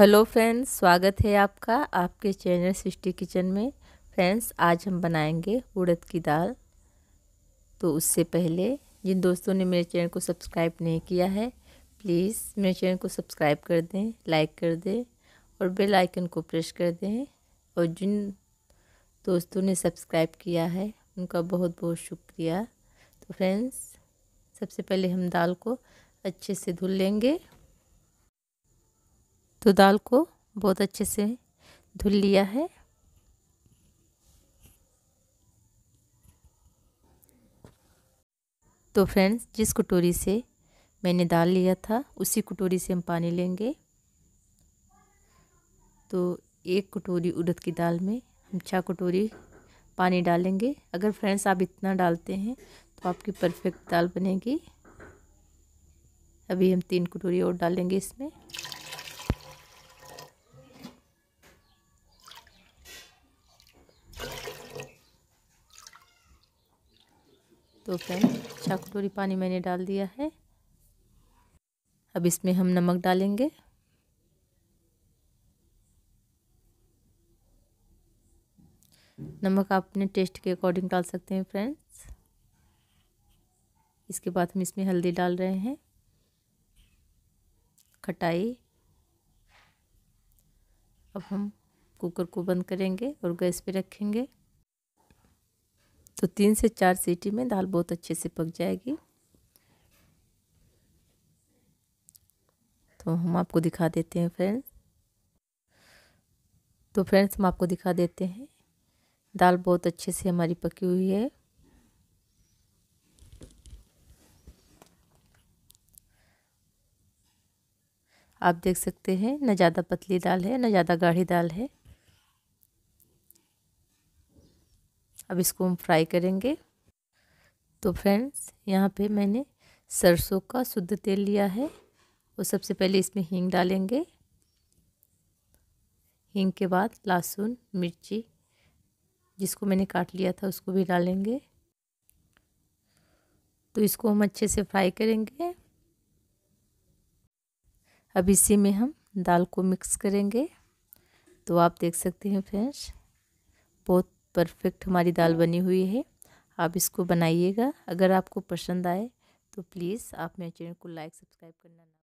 Hello friends स्वागत है आपका आपके चैनल सिस्टी किचन में फ्रेंड्स आज हम बनाएंगे उड़द की दाल तो उससे पहले जिन दोस्तों ने मेरे चैनल को सब्सक्राइब नहीं किया है प्लीज़ मेरे चैनल को सब्सक्राइब कर दें लाइक कर दें और बेल आइकन को प्रेस कर दें और जिन दोस्तों ने सब्सक्राइब किया है उनका बहुत बहुत शुक्रिया तो फ्रेंड्स सबसे पहले हम दाल को अच्छे से धुल लेंगे तो दाल को बहुत अच्छे से धुल लिया है तो फ्रेंड्स जिस कटोरी से मैंने दाल लिया था उसी कटोरी से हम पानी लेंगे तो एक कटोरी उड़द की दाल में हम छः कटोरी पानी डालेंगे अगर फ्रेंड्स आप इतना डालते हैं तो आपकी परफेक्ट दाल बनेगी अभी हम तीन कटोरी और डालेंगे इसमें तो फ्रेंड्स अच्छा कटोरी पानी मैंने डाल दिया है अब इसमें हम नमक डालेंगे नमक आप अपने टेस्ट के अकॉर्डिंग डाल सकते हैं फ्रेंड्स इसके बाद हम इसमें हल्दी डाल रहे हैं खटाई अब हम कुकर को बंद करेंगे और गैस पे रखेंगे तो तीन से चार सीटी में दाल बहुत अच्छे से पक जाएगी तो हम आपको दिखा देते हैं फ्रेंड्स तो फ्रेंड्स हम आपको दिखा देते हैं दाल बहुत अच्छे से हमारी पकी हुई है आप देख सकते हैं ना ज़्यादा पतली दाल है ना ज़्यादा गाढ़ी दाल है अब इसको हम फ्राई करेंगे तो फ्रेंड्स यहाँ पे मैंने सरसों का शुद्ध तेल लिया है और सबसे पहले इसमें हींग डालेंगे हींग के बाद लहसुन मिर्ची जिसको मैंने काट लिया था उसको भी डालेंगे तो इसको हम अच्छे से फ्राई करेंगे अब इसी में हम दाल को मिक्स करेंगे तो आप देख सकते हैं फ्रेंड्स बहुत परफेक्ट हमारी दाल हाँ। बनी हुई है आप इसको बनाइएगा अगर आपको पसंद आए तो प्लीज़ आप मेरे चैनल को लाइक सब्सक्राइब करना ना